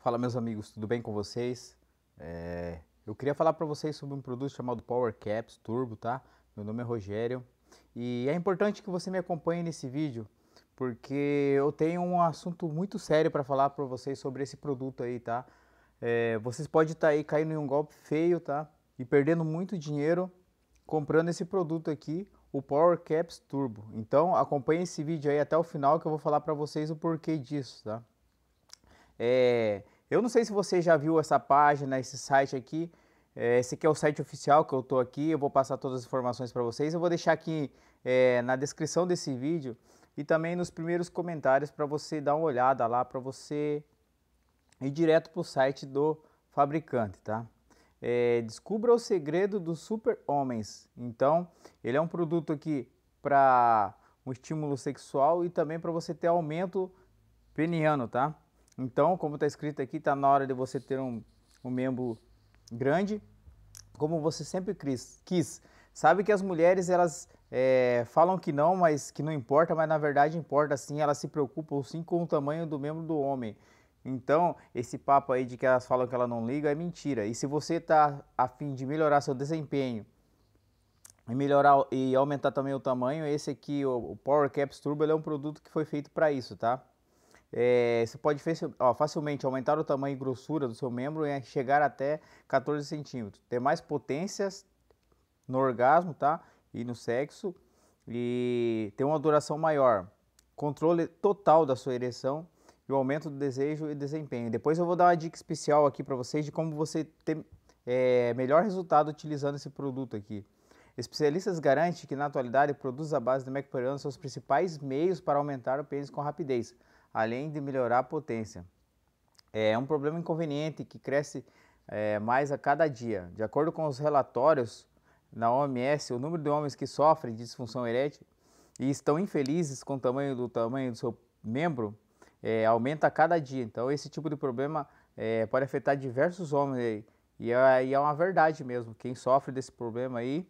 Fala meus amigos, tudo bem com vocês? É... Eu queria falar para vocês sobre um produto chamado Power Caps Turbo, tá? Meu nome é Rogério e é importante que você me acompanhe nesse vídeo porque eu tenho um assunto muito sério para falar para vocês sobre esse produto aí, tá? É... Vocês podem estar tá aí caindo em um golpe feio, tá? E perdendo muito dinheiro comprando esse produto aqui, o Power Caps Turbo. Então acompanhe esse vídeo aí até o final que eu vou falar para vocês o porquê disso, tá? É, eu não sei se você já viu essa página, esse site aqui. É, esse aqui é o site oficial que eu estou aqui. Eu vou passar todas as informações para vocês. Eu vou deixar aqui é, na descrição desse vídeo e também nos primeiros comentários para você dar uma olhada lá, para você ir direto para o site do fabricante, tá? É, descubra o segredo dos super homens. Então, ele é um produto aqui para um estímulo sexual e também para você ter aumento peniano, tá? Então, como está escrito aqui, está na hora de você ter um, um membro grande, como você sempre quis. Sabe que as mulheres, elas é, falam que não, mas que não importa, mas na verdade importa sim, elas se preocupam sim com o tamanho do membro do homem. Então, esse papo aí de que elas falam que ela não liga é mentira. E se você está a fim de melhorar seu desempenho e melhorar e aumentar também o tamanho, esse aqui, o Power Caps Turbo, é um produto que foi feito para isso, tá? É, você pode ó, facilmente aumentar o tamanho e grossura do seu membro e chegar até 14 centímetros. Ter mais potências no orgasmo, tá? E no sexo. E ter uma duração maior. Controle total da sua ereção e o aumento do desejo e desempenho. Depois eu vou dar uma dica especial aqui para vocês de como você ter é, eh, melhor resultado utilizando esse produto aqui. Especialistas garantem que na atualidade produtos à base do McPeriano são os principais meios para aumentar o pênis com rapidez além de melhorar a potência. É um problema inconveniente que cresce é, mais a cada dia. De acordo com os relatórios na OMS, o número de homens que sofrem de disfunção erétil e estão infelizes com o tamanho do tamanho do seu membro é, aumenta a cada dia. Então, esse tipo de problema é, pode afetar diversos homens aí. E é, e é uma verdade mesmo. Quem sofre desse problema aí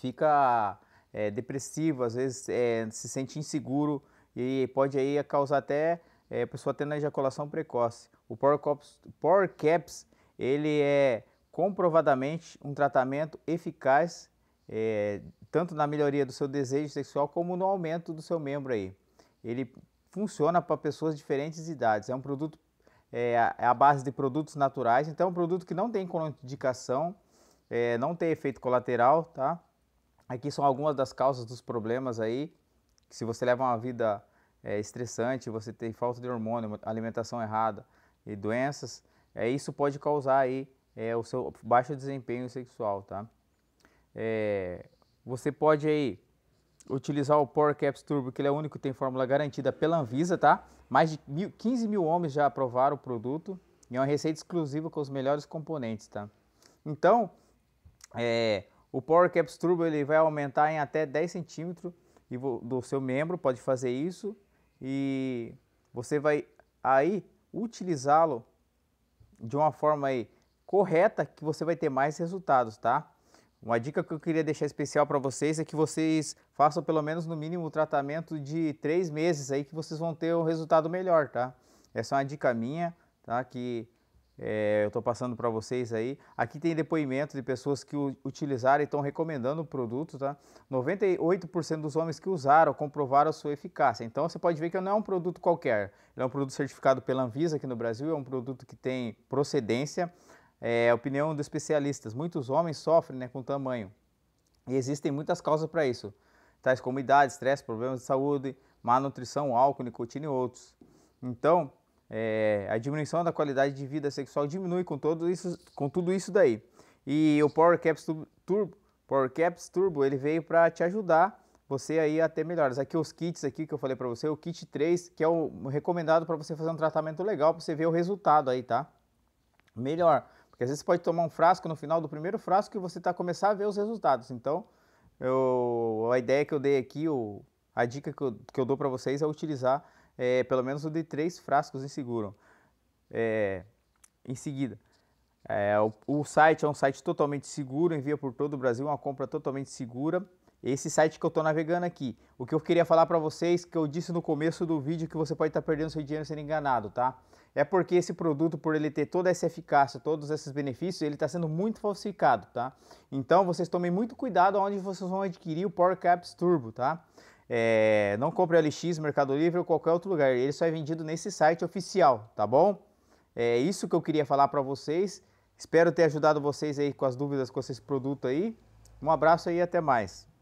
fica é, depressivo, às vezes é, se sente inseguro e pode aí causar até é, a pessoa tendo ejaculação precoce. O Power Caps, Power Caps ele é comprovadamente um tratamento eficaz é, tanto na melhoria do seu desejo sexual como no aumento do seu membro aí. Ele funciona para pessoas de diferentes idades. É um produto é, à é base de produtos naturais, então é um produto que não tem contraindicação, é, não tem efeito colateral, tá? Aqui são algumas das causas dos problemas aí se você leva uma vida é, estressante, você tem falta de hormônio, alimentação errada e doenças, é, isso pode causar aí é, o seu baixo desempenho sexual, tá? É, você pode aí utilizar o Power Caps Turbo, que ele é o único que tem fórmula garantida pela Anvisa, tá? Mais de mil, 15 mil homens já aprovaram o produto e é uma receita exclusiva com os melhores componentes, tá? Então, é, o Power Caps Turbo ele vai aumentar em até 10 centímetros e do seu membro pode fazer isso e você vai aí utilizá-lo de uma forma aí correta que você vai ter mais resultados, tá? Uma dica que eu queria deixar especial para vocês é que vocês façam pelo menos no mínimo o tratamento de três meses aí que vocês vão ter um resultado melhor, tá? Essa é uma dica minha, tá? Que é, eu estou passando para vocês aí. Aqui tem depoimento de pessoas que utilizaram e estão recomendando o produto, tá? 98% dos homens que usaram comprovaram a sua eficácia. Então você pode ver que não é um produto qualquer. Ele é um produto certificado pela Anvisa aqui no Brasil, é um produto que tem procedência. É opinião dos especialistas. Muitos homens sofrem né, com tamanho. E existem muitas causas para isso, tais como idade, estresse, problemas de saúde, má nutrição, álcool, nicotina e outros. Então, é, a diminuição da qualidade de vida sexual diminui com, todo isso, com tudo isso daí. E o Power Caps Turbo, Power Caps Turbo ele veio para te ajudar você aí a ter melhores Aqui os kits aqui que eu falei para você, o kit 3, que é o recomendado para você fazer um tratamento legal, para você ver o resultado aí, tá? Melhor, porque às vezes você pode tomar um frasco no final do primeiro frasco e você tá começar a ver os resultados. Então, eu, a ideia que eu dei aqui, o, a dica que eu, que eu dou para vocês é utilizar é, pelo menos o de três frascos inseguram. É, em seguida, é, o, o, site é um site totalmente seguro, envia por todo o Brasil, uma compra totalmente segura. Esse site que eu estou navegando aqui. O que eu queria falar para vocês, que eu disse no começo do vídeo, que você pode estar tá perdendo seu dinheiro sendo enganado, tá? É porque esse produto, por ele ter toda essa eficácia, todos esses benefícios, ele está sendo muito falsificado, tá? Então, vocês tomem muito cuidado onde vocês vão adquirir o Power Caps Turbo, tá? É, não compre LX, Mercado Livre ou qualquer outro lugar. Ele só é vendido nesse site oficial, tá bom? É isso que eu queria falar para vocês. Espero ter ajudado vocês aí com as dúvidas com esses produtos aí. Um abraço aí e até mais.